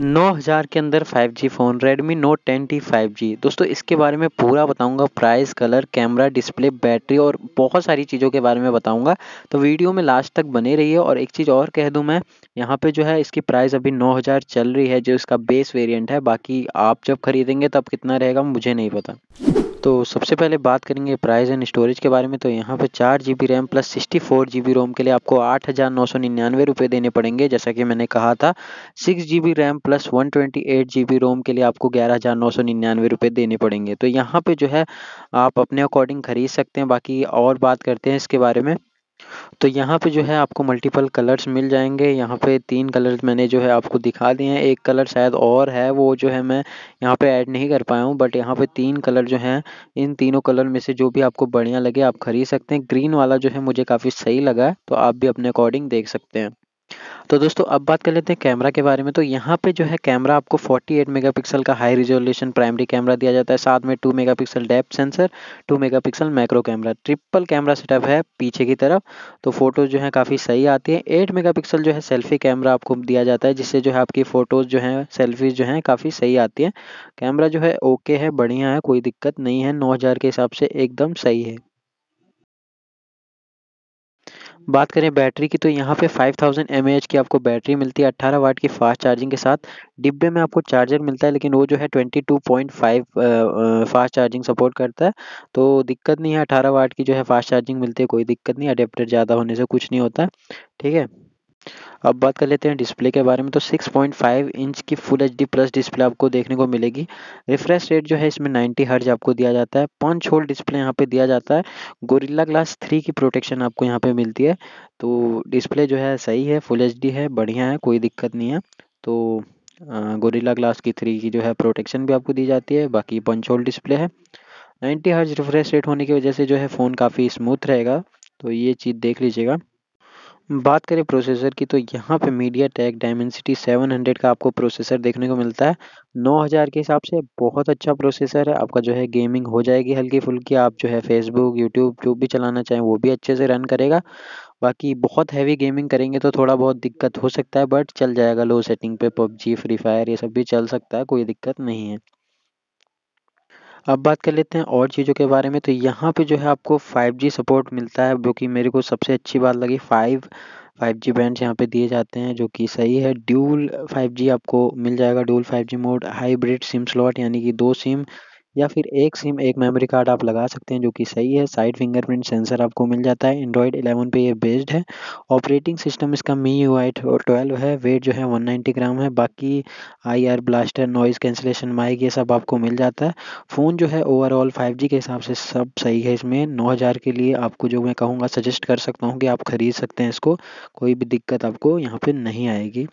9000 के अंदर 5G phone Redmi Note 10T 5G दोस्तों इसके बारे में पूरा बताऊंगा price colour camera display battery और बहुत सारी चीज़ों के बारे में बताऊंगा तो वीडियो में लास्ट तक बने रहिए और एक चीज़ और कह दूं मैं यहाँ पे जो है इसकी प्राइस अभी 9000 चल रही है जो इसका बेस वेरिएंट है बाकी आप जब खरीदेंगे तब कितना रहेगा मुझे नहीं पता तो सबसे पहले बात करेंगे प्राइस एंड स्टोरेज के बारे में तो यहाँ पे चार G B RAM plus sixty four G B ROM के लिए आपको आठ हज़ार नौ सौ निन्यानवे रुपये देने पड़ेंगे जैसा कि मैंने कहा था six G B RAM plus one twenty eight G B ROM के लिए आपको ग्यारह हज़ार नौ सौ निन्यानवे रुपये देने पड़ेंगे तो यहाँ पर जो है आप अपने अकॉर्डिंग खरीद सकते हैं बाकी और बात करते हैं इसके बारे में तो यहाँ पे जो है आपको मल्टीपल कलर्स मिल जाएंगे यहाँ पे तीन कलर्स मैंने जो है आपको दिखा दिए हैं एक कलर शायद और है वो जो है मैं यहाँ पे ऐड नहीं कर पाया हूँ बट यहाँ पे तीन कलर जो हैं इन तीनों कलर में से जो भी आपको बढ़िया लगे आप खरीद सकते हैं ग्रीन वाला जो है मुझे काफ़ी सही लगा है तो आप भी अपने अकॉर्डिंग देख सकते हैं तो दोस्तों अब बात कर लेते हैं कैमरा के बारे में तो यहाँ पे जो है कैमरा आपको 48 मेगापिक्सल का हाई रिजोल्यूशन प्राइमरी कैमरा दिया जाता है साथ में 2 megapixel depth sensor 2 megapixel macro camera triple camera setup है पीछे की तरफ तो फोटोज़ जो है काफ़ी सही आती है एट मेगा जो है सेल्फी कैमरा आपको दिया जाता है जिससे जो है आपकी फ़ोटोज़ जो है सेल्फीज जो हैं काफ़ी सही आती हैं कैमरा जो है ओके है बढ़िया है कोई दिक्कत नहीं है नौ के हिसाब से एकदम सही है बात करें बैटरी की तो यहाँ पे 5000 थाउजेंड की आपको बैटरी मिलती है अट्ठारह वाट की फास्ट चार्जिंग के साथ डिब्बे में आपको चार्जर मिलता है लेकिन वो जो है 22.5 फास्ट चार्जिंग सपोर्ट करता है तो दिक्कत नहीं है अट्ठारह वाट की जो है फास्ट चार्जिंग मिलती है कोई दिक्कत नहीं अडेप्टर ज़्यादा होने से कुछ नहीं होता ठीक है अब बात कर लेते हैं डिस्प्ले के बारे में तो 6.5 इंच की फुल एच प्लस डिस्प्ले आपको देखने को मिलेगी रिफ्रेश रेट जो है इसमें 90 हर्ज आपको दिया जाता है पंच होल डिस्प्ले यहाँ पे दिया जाता है गोरिल्ला ग्लास थ्री की प्रोटेक्शन आपको यहाँ पे मिलती है तो डिस्प्ले जो है सही है फुल एच है बढ़िया है कोई दिक्कत नहीं है तो गोरिल्ला ग्लास की थ्री की जो है प्रोटेक्शन भी आपको दी जाती है बाकी पंच होल डिस्प्ले है नाइन्टी हर्ज रिफ्रेश रेट होने की वजह से जो है फ़ोन काफ़ी स्मूथ रहेगा तो ये चीज़ देख लीजिएगा बात करें प्रोसेसर की तो यहाँ पे मीडिया टैक डायमेंसिटी 700 का आपको प्रोसेसर देखने को मिलता है 9000 के हिसाब से बहुत अच्छा प्रोसेसर है आपका जो है गेमिंग हो जाएगी हल्की फुल्की आप जो है फेसबुक यूट्यूब जो भी चलाना चाहें वो भी अच्छे से रन करेगा बाकी बहुत हैवी गेमिंग करेंगे तो थोड़ा बहुत दिक्कत हो सकता है बट चल जाएगा लो सेटिंग पे पबजी फ्री फायर ये सब भी चल सकता है कोई दिक्कत नहीं है अब बात कर लेते हैं और चीज़ों के बारे में तो यहाँ पे जो है आपको 5G सपोर्ट मिलता है जो कि मेरे को सबसे अच्छी बात लगी फाइव फाइव जी बैंड्स यहाँ पे दिए जाते हैं जो कि सही है ड्यूल 5G आपको मिल जाएगा dual 5G mode hybrid SIM slot यानी कि दो सिम या फिर एक सिम एक मेमोरी कार्ड आप लगा सकते हैं जो कि सही है साइड फिंगरप्रिंट सेंसर आपको मिल जाता है एंड्रॉयड 11 पे ये बेस्ड है ऑपरेटिंग सिस्टम इसका मी यू आई ट्वेल्व है वेट जो है 190 ग्राम है बाकी I R blaster noise cancellation mic ये सब आपको मिल जाता है फ़ोन जो है ओवरऑल फाइव के हिसाब से सब सही है इसमें नौ के लिए आपको जो मैं कहूँगा सजेस्ट कर सकता हूँ कि आप ख़रीद सकते हैं इसको कोई भी दिक्कत आपको यहाँ पर नहीं आएगी